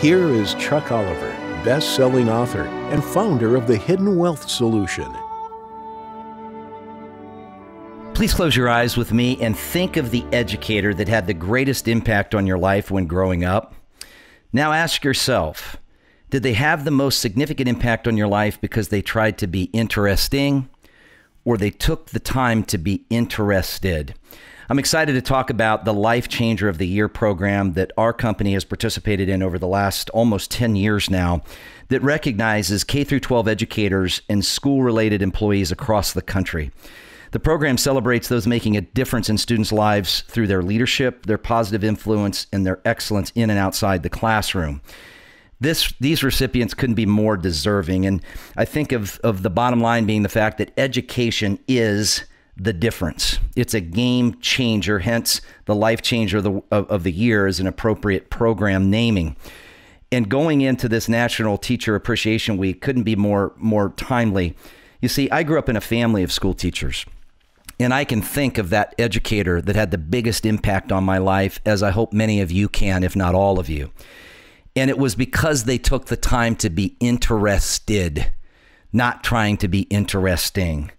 Here is Chuck Oliver, best selling author and founder of the Hidden Wealth Solution. Please close your eyes with me and think of the educator that had the greatest impact on your life when growing up. Now ask yourself did they have the most significant impact on your life because they tried to be interesting, or they took the time to be interested. I'm excited to talk about the Life Changer of the Year program that our company has participated in over the last almost 10 years now that recognizes K through 12 educators and school-related employees across the country. The program celebrates those making a difference in students' lives through their leadership, their positive influence, and their excellence in and outside the classroom this these recipients couldn't be more deserving. And I think of of the bottom line being the fact that education is the difference. It's a game changer. Hence, the life changer of the, of, of the year is an appropriate program naming. And going into this National Teacher Appreciation Week couldn't be more more timely. You see, I grew up in a family of school teachers. And I can think of that educator that had the biggest impact on my life, as I hope many of you can, if not all of you. And it was because they took the time to be interested, not trying to be interesting.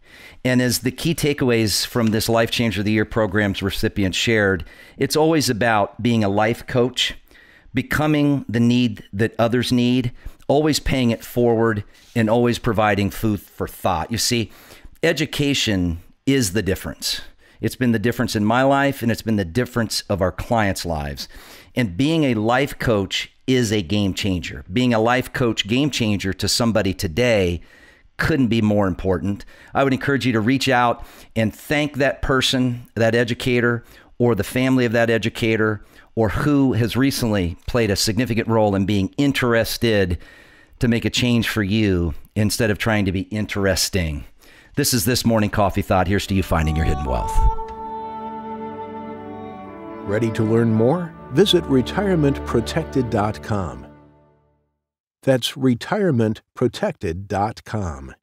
And as the key takeaways from this Life Changer of the Year program's recipient shared, it's always about being a life coach, becoming the need that others need, always paying it forward, and always providing food for thought. You see, education is the difference. It's been the difference in my life and it's been the difference of our clients' lives. And being a life coach is a game changer. Being a life coach game changer to somebody today couldn't be more important. I would encourage you to reach out and thank that person, that educator, or the family of that educator, or who has recently played a significant role in being interested to make a change for you instead of trying to be interesting. This is This Morning Coffee Thought. Here's to you finding your hidden wealth. Ready to learn more? Visit retirementprotected.com. That's retirementprotected.com.